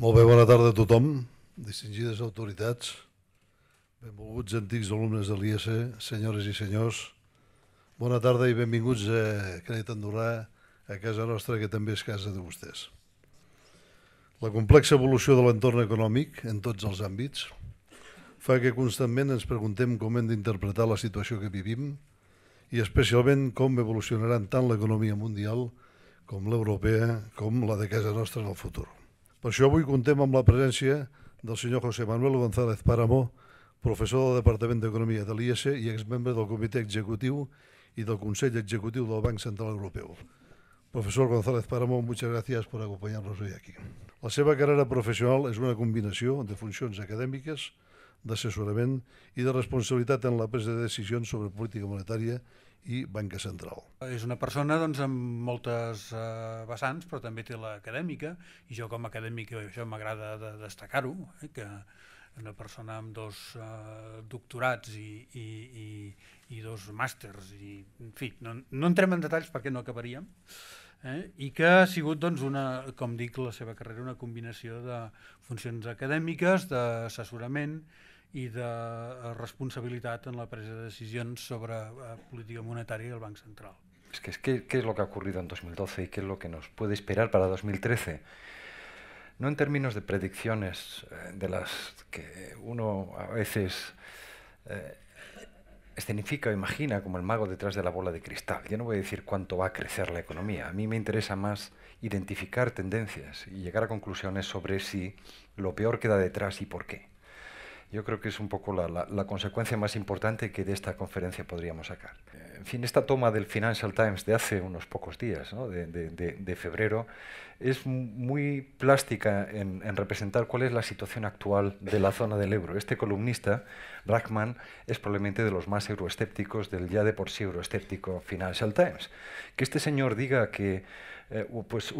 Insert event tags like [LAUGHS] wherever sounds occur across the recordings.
Molt bé, bona tarda a tothom, distingides autoritats, benvolguts antics alumnes de l'IES, senyores i senyors, bona tarda i benvinguts a Canet Andorrà, a casa nostra, que també és casa de vostès. La complexa evolució de l'entorn econòmic, en tots els àmbits, fa que constantment ens preguntem com hem d'interpretar la situació que vivim i especialment com evolucionaran tant l'economia mundial com l'europea, com la de casa nostra en el futur. Per això avui contem amb la presència del senyor José Manuel González Páramo, professor del Departament d'Economia de l'IES i exmembre del Comitè Executiu i del Consell Executiu del Banc Central Europeu. Professor González Páramo, moltes gràcies per acompanyar-nos avui aquí. La seva carrera professional és una combinació de funcions acadèmiques, d'assessorament i de responsabilitat en la presa de decisions sobre política monetària i Banca Central. És una persona doncs, amb moltes eh, vessants, però també té l'acadèmica, i jo com a acadèmic això m'agrada de destacar-ho, eh, que una persona amb dos eh, doctorats i, i, i, i dos màsters, i, en fi, no, no entrem en detalls perquè no acabaríem, eh? i que ha sigut, doncs, una, com dic, la seva carrera una combinació de funcions acadèmiques, d'assessorament, y de eh, responsabilidad en la presa de decisiones sobre eh, política monetaria del Banco Central. Es que, es ¿qué es lo que ha ocurrido en 2012 y qué es lo que nos puede esperar para 2013? No en términos de predicciones eh, de las que uno a veces escenifica o imagina como el mago detrás de la bola de cristal. Yo no voy a decir cuánto va a crecer la economía. A mí me interesa más identificar tendencias y llegar a conclusiones sobre si lo peor queda detrás y por qué yo creo que es un poco la, consecuencia más importante que de esta conferencia podríamos sacar. En fin, esta toma del Financial Times de hace unos pocos días, de, febrero, es muy plástica en, en, representar cuál es la situación actual de la zona del euro. Este columnista, Brackman, es probablemente de los más euroescépticos del ya de por sí euroescéptico Financial Times. Que este señor diga que eh, pues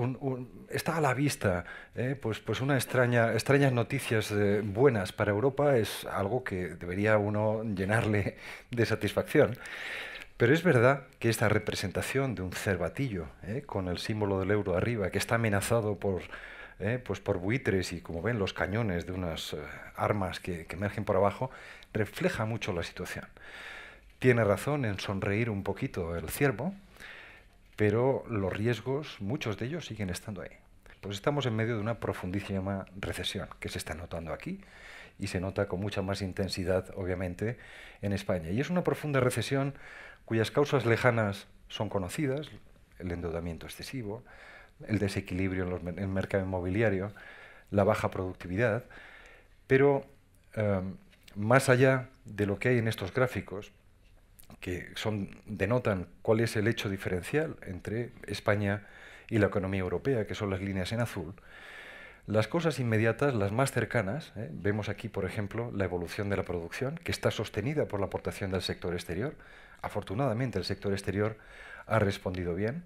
está a la vista, eh, pues, pues, una extraña, extrañas noticias eh, buenas para Europa es algo que debería uno llenarle [LAUGHS] de satisfacción. Pero es verdad que esta representación de un cervatillo con el símbolo del euro arriba, que está amenazado por, pues buitres y como ven los cañones de unas armas que emergen por abajo, refleja mucho la situación. Tiene razón en sonreír un poquito el ciervo, pero los riesgos, muchos de ellos, siguen estando ahí. Pues estamos en medio de una profundísima recesión que se está notando aquí y se nota con mucha más intensidad, obviamente, en España. Y es una profunda recesión cuyas causas lejanas son conocidas, el endeudamiento excesivo, el desequilibrio en, el mercado inmobiliario, la baja productividad, pero eh, más allá de lo que hay en estos gráficos, que son, denotan cuál es el hecho diferencial entre España y la economía europea, que son las líneas en azul, las cosas inmediatas, las más cercanas, ¿eh? vemos aquí, por ejemplo, la evolución de la producción, que está sostenida por la aportación del sector exterior. Afortunadamente, el sector exterior ha respondido bien.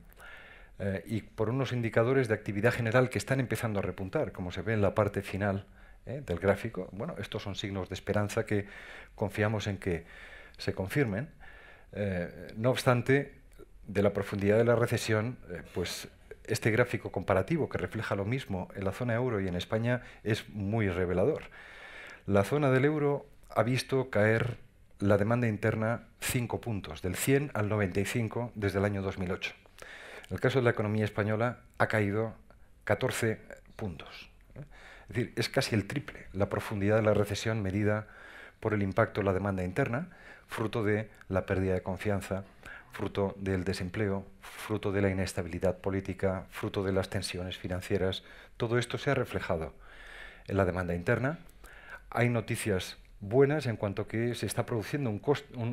Eh, y por unos indicadores de actividad general que están empezando a repuntar, como se ve en la parte final ¿eh? del gráfico. Bueno, estos son signos de esperanza que confiamos en que se confirmen. Eh, no obstante, de la profundidad de la recesión, eh, pues este gráfico comparativo que refleja lo mismo en la zona euro y en España es muy revelador. La zona del euro ha visto caer la demanda interna 5 puntos, del 100 al 95 desde el año 2008. En el caso de la economía española ha caído 14 puntos. ¿eh? Es decir, es casi el triple la profundidad de la recesión medida por el impacto en la demanda interna fruto de la pérdida de confianza, fruto del desempleo, fruto de la inestabilidad política, fruto de las tensiones financieras. Todo esto se ha reflejado en la demanda interna. Hay noticias buenas en cuanto que se está produciendo un,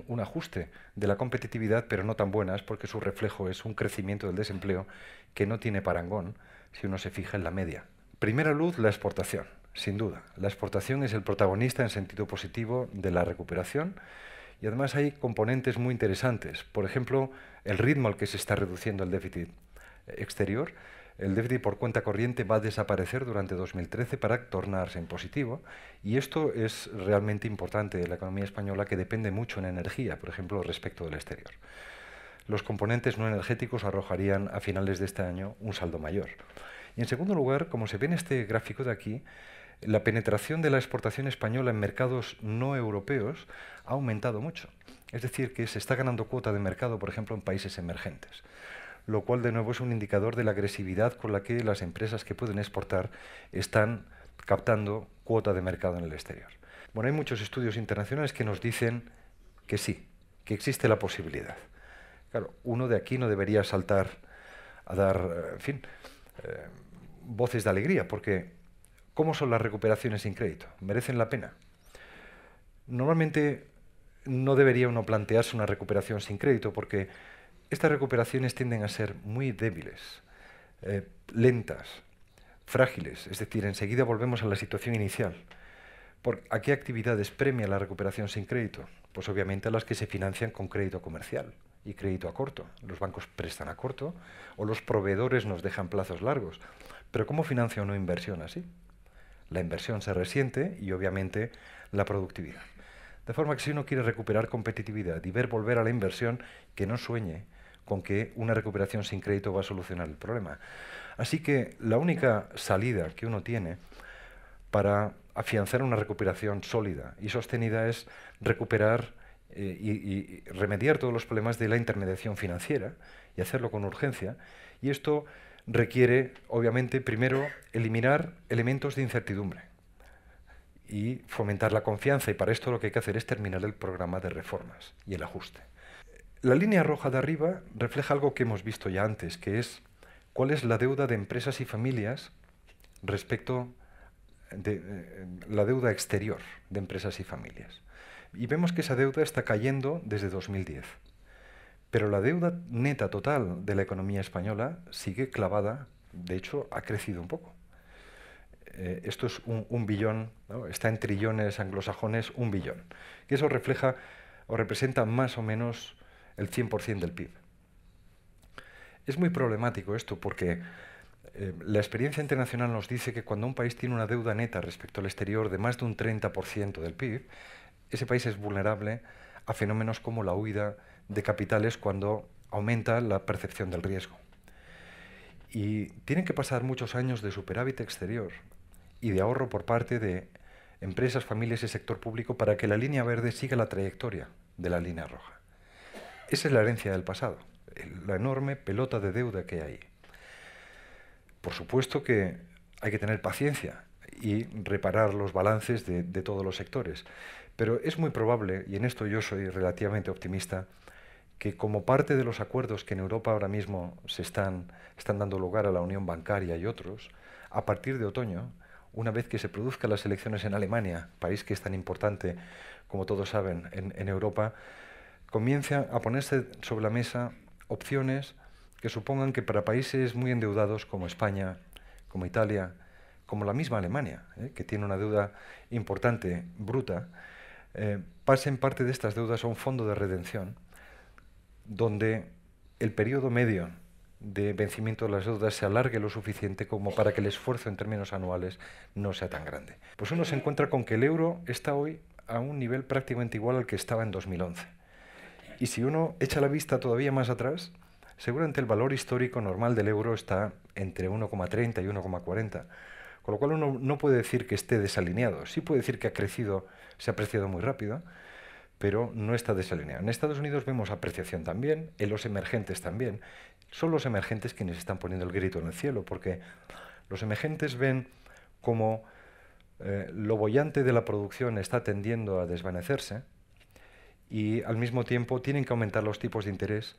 un, ajuste de la competitividad, pero no tan buenas porque su reflejo es un crecimiento del desempleo que no tiene parangón si uno se fija en la media. Primera luz, la exportación, sin duda. La exportación es el protagonista en sentido positivo de la recuperación y además hay componentes muy interesantes. Por ejemplo, el ritmo al que se está reduciendo el déficit exterior. El déficit por cuenta corriente va a desaparecer durante 2013 para tornarse en positivo. Y esto es realmente importante de la economía española que depende mucho en energía, por ejemplo, respecto del exterior. Los componentes no energéticos arrojarían a finales de este año un saldo mayor. Y en segundo lugar, como se ve en este gráfico de aquí, la penetración de la exportación española en mercados no europeos ha aumentado mucho. Es decir, que se está ganando cuota de mercado, por ejemplo, en países emergentes, lo cual de nuevo es un indicador de la agresividad con la que las empresas que pueden exportar están captando cuota de mercado en el exterior. Bueno, hay muchos estudios internacionales que nos dicen que sí, que existe la posibilidad. Claro, uno de aquí no debería saltar a dar, eh, en fin, eh, voces de alegría, porque ¿Cómo son las recuperaciones sin crédito? ¿Merecen la pena? Normalmente no debería uno plantearse una recuperación sin crédito porque estas recuperaciones tienden a ser muy débiles, eh, lentas, frágiles, es decir, enseguida volvemos a la situación inicial. ¿Por ¿A qué actividades premia la recuperación sin crédito? Pues obviamente a las que se financian con crédito comercial y crédito a corto. Los bancos prestan a corto o los proveedores nos dejan plazos largos. Pero ¿cómo financia una inversión así? la inversión se resiente y obviamente la productividad. De forma que si uno quiere recuperar competitividad y ver volver a la inversión, que no sueñe con que una recuperación sin crédito va a solucionar el problema. Así que la única salida que uno tiene para afianzar una recuperación sólida y sostenida es recuperar eh, y, y remediar todos los problemas de la intermediación financiera y hacerlo con urgencia. Y esto requiere, obviamente, primero, eliminar elementos de incertidumbre y fomentar la confianza. Y para esto lo que hay que hacer es terminar el programa de reformas y el ajuste. La línea roja de arriba refleja algo que hemos visto ya antes, que es cuál es la deuda de empresas y familias respecto de eh, la deuda exterior de empresas y familias. Y vemos que esa deuda está cayendo desde 2010. Pero la deuda neta total de la economía española sigue clavada, de hecho ha crecido un poco. Eh, esto es un, billón, está en trillones anglosajones, un billón. Y eso refleja o representa más o menos el 100% del PIB. Es muy problemático esto porque eh, la experiencia internacional nos dice que cuando un país tiene una deuda neta respecto al exterior de más de un 30% del PIB, ese país es vulnerable a fenómenos como la huida, de capitales cuando aumenta la percepción del riesgo. Y tienen que pasar muchos años de superávit exterior y de ahorro por parte de empresas, familias y sector público para que la línea verde siga la trayectoria de la línea roja. Esa es la herencia del pasado, la enorme pelota de deuda que hay. Por supuesto que hay que tener paciencia y reparar los balances de, de todos los sectores, pero es muy probable, y en esto yo soy relativamente optimista, que como parte de los acuerdos que en Europa ahora mismo se están, dando lugar a la Unión Bancaria y otros, a partir de otoño, una vez que se produzcan las elecciones en Alemania, país que es tan importante, como todos saben, en, Europa, comienzan a ponerse sobre la mesa opciones que supongan que para países muy endeudados como España, como Italia, como la misma Alemania, ¿eh? que tiene una deuda importante, bruta, eh, pasen parte de estas deudas a un fondo de redención donde el periodo medio de vencimiento de las deudas se alargue lo suficiente como para que el esfuerzo en términos anuales no sea tan grande. Pues uno se encuentra con que el euro está hoy a un nivel prácticamente igual al que estaba en 2011. Y si uno echa la vista todavía más atrás, seguramente el valor histórico normal del euro está entre 1,30 y 1,40. Con lo cual uno no puede decir que esté desalineado. Sí puede decir que ha crecido, se ha apreciado muy rápido, pero no está desalineado. En Estados Unidos vemos apreciación también, en los emergentes también. Son los emergentes quienes están poniendo el grito en el cielo, porque los emergentes ven como eh, lo bollante de la producción está tendiendo a desvanecerse y al mismo tiempo tienen que aumentar los tipos de interés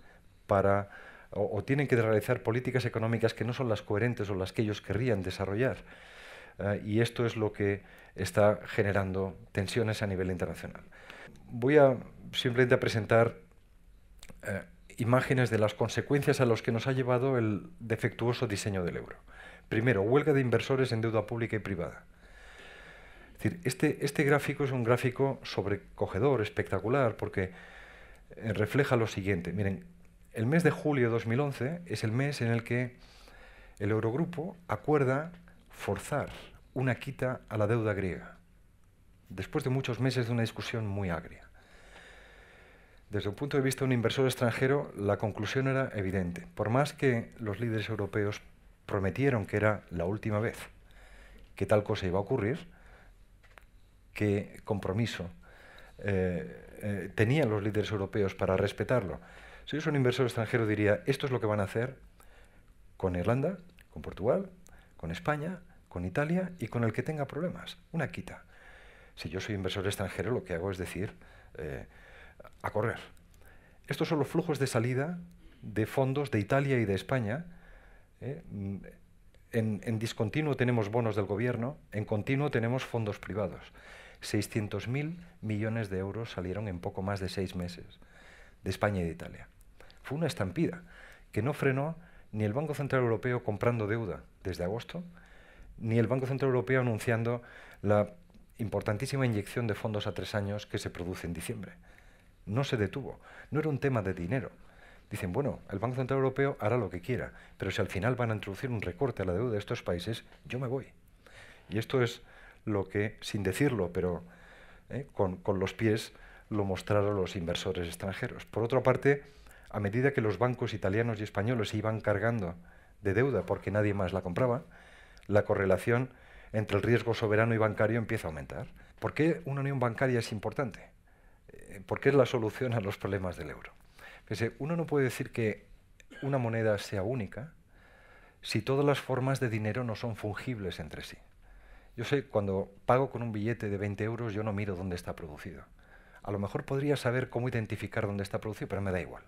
para o, tienen que realizar políticas económicas que no son las coherentes o las que ellos querrían desarrollar. Eh, y esto es lo que está generando tensiones a nivel internacional voy a simplemente a presentar eh, imágenes de las consecuencias a las que nos ha llevado el defectuoso diseño del euro. Primero, huelga de inversores en deuda pública y privada. este, este gráfico es un gráfico sobrecogedor, espectacular, porque eh, refleja lo siguiente. Miren, el mes de julio de 2011 es el mes en el que el Eurogrupo acuerda forzar una quita a la deuda griega, después de muchos meses de una discusión muy agria. Desde un punto de vista de un inversor extranjero, la conclusión era evidente. Por más que los líderes europeos prometieron que era la última vez que tal cosa iba a ocurrir, qué compromiso eh, eh, tenían los líderes europeos para respetarlo. Si yo soy un inversor extranjero diría, esto es lo que van a hacer con Irlanda, con Portugal, con España, con Italia y con el que tenga problemas. Una quita. Si yo soy inversor extranjero, lo que hago es decir, eh, a correr. Estos son los flujos de salida de fondos de Italia y de España. ¿eh? Mm, en, en, discontinuo tenemos bonos del gobierno, en continuo tenemos fondos privados. 600.000 millones de euros salieron en poco más de seis meses de España y de Italia. Fue una estampida que no frenó ni el Banco Central Europeo comprando deuda desde agosto, ni el Banco Central Europeo anunciando la importantísima inyección de fondos a tres años que se produce en diciembre no se detuvo. No era un tema de dinero. Dicen, bueno, el Banco Central Europeo hará lo que quiera, pero si al final van a introducir un recorte a la deuda de estos países, yo me voy. Y esto es lo que, sin decirlo, pero eh, con, con, los pies, lo mostraron los inversores extranjeros. Por otra parte, a medida que los bancos italianos y españoles se iban cargando de deuda porque nadie más la compraba, la correlación entre el riesgo soberano y bancario empieza a aumentar. ¿Por qué una unión bancaria es importante? Eh, porque es la solución a los problemas del euro. Uno no puede decir que una moneda sea única si todas las formas de dinero no son fungibles entre sí. Yo sé, cuando pago con un billete de 20 euros, yo no miro dónde está producido. A lo mejor podría saber cómo identificar dónde está producido, pero me da igual.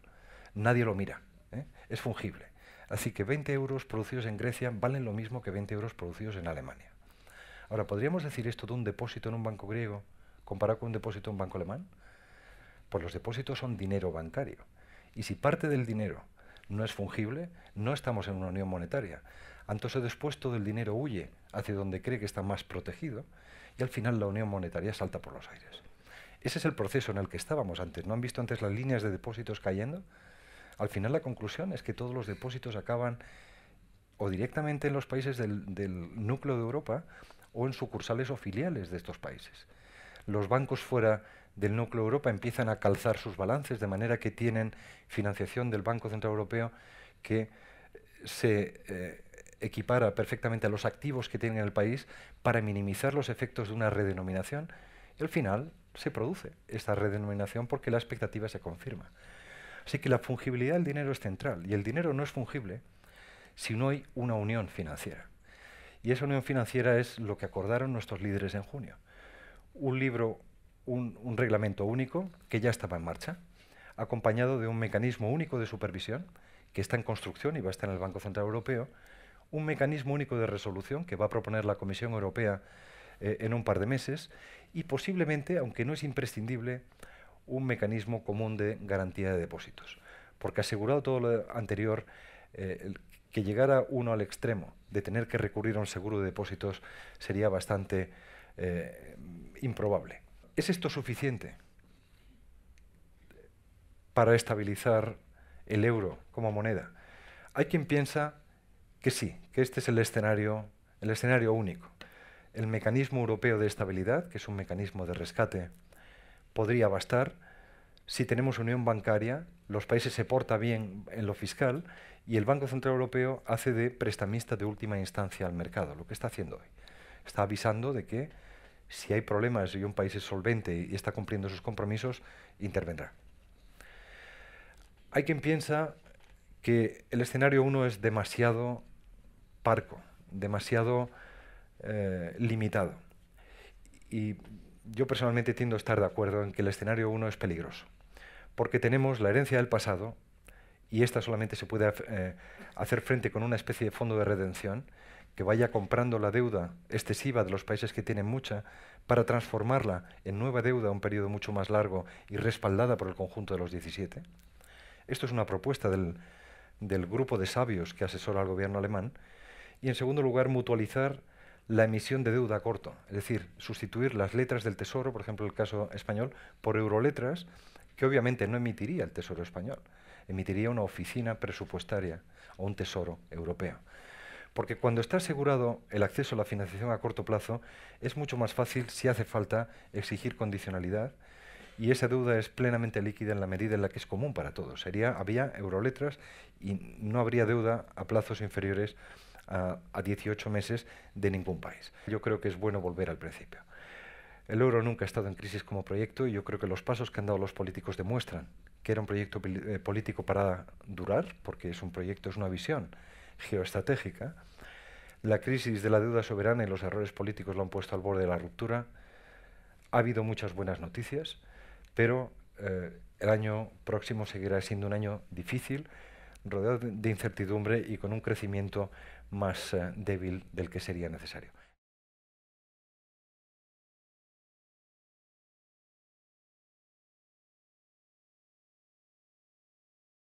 Nadie lo mira. ¿eh? Es fungible. Así que 20 euros producidos en Grecia valen lo mismo que 20 euros producidos en Alemania. Ahora, ¿podríamos decir esto de un depósito en un banco griego comparado con un depósito en un banco alemán? Pues los depósitos son dinero bancario. Y si parte del dinero no es fungible, no estamos en una unión monetaria. Antes o después todo el dinero huye hacia donde cree que está más protegido y al final la unión monetaria salta por los aires. Ese es el proceso en el que estábamos antes. ¿No han visto antes las líneas de depósitos cayendo? Al final la conclusión es que todos los depósitos acaban o directamente en los países del, del núcleo de Europa o en sucursales o filiales de estos países. Los bancos fuera del núcleo Europa empiezan a calzar sus balances, de manera que tienen financiación del Banco Central Europeo que eh, se eh, equipara perfectamente a los activos que tienen el país para minimizar los efectos de una redenominación al final se produce esta redenominación porque la expectativa se confirma. Así que la fungibilidad del dinero es central y el dinero no es fungible si no hay una unión financiera. Y esa unión financiera es lo que acordaron nuestros líderes en junio. Un libro un, reglamento único que ya estaba en marcha, acompañado de un mecanismo único de supervisión que está en construcción y va a estar en el Banco Central Europeo, un mecanismo único de resolución que va a proponer la Comisión Europea eh, en un par de meses y posiblemente, aunque no es imprescindible, un mecanismo común de garantía de depósitos. Porque asegurado todo lo anterior, eh, que llegara uno al extremo de tener que recurrir a un seguro de depósitos sería bastante eh, improbable. ¿Es esto suficiente para estabilizar el euro como moneda? Hay quien piensa que sí, que este es el escenario, el escenario único. El mecanismo europeo de estabilidad, que es un mecanismo de rescate, podría bastar si tenemos unión bancaria, los países se portan bien en lo fiscal y el Banco Central Europeo hace de prestamista de última instancia al mercado, lo que está haciendo hoy. Está avisando de que si hay problemas y un país es solvente y está cumpliendo sus compromisos, intervendrá. Hay quien piensa que el escenario 1 es demasiado parco, demasiado eh, limitado. Y yo personalmente tiendo a estar de acuerdo en que el escenario 1 es peligroso, porque tenemos la herencia del pasado y esta solamente se puede eh, hacer frente con una especie de fondo de redención que vaya comprando la deuda excesiva de los países que tienen mucha para transformarla en nueva deuda a un periodo mucho más largo y respaldada por el conjunto de los 17. Esto es una propuesta del, grupo de sabios que asesora al gobierno alemán. Y en segundo lugar, mutualizar la emisión de deuda a corto, es decir, sustituir las letras del Tesoro, por ejemplo el caso español, por euroletras, que obviamente no emitiría el Tesoro español, emitiría una oficina presupuestaria o un Tesoro europeo. Porque cuando está asegurado el acceso a la financiación a corto plazo, es mucho más fácil, si hace falta, exigir condicionalidad y esa deuda es plenamente líquida en la medida en la que es común para todos. Sería, había euroletras y no habría deuda a plazos inferiores a, 18 meses de ningún país. Yo creo que es bueno volver al principio. El euro nunca ha estado en crisis como proyecto y yo creo que los pasos que han dado los políticos demuestran que era un proyecto eh, político para durar, porque es un proyecto, es una visión geoestratégica, la crisis de la deuda soberana y los errores políticos lo han puesto al borde de la ruptura. Ha habido muchas buenas noticias, pero eh, el año próximo seguirá siendo un año difícil, rodeado de incertidumbre y con un crecimiento más eh, débil del que sería necesario.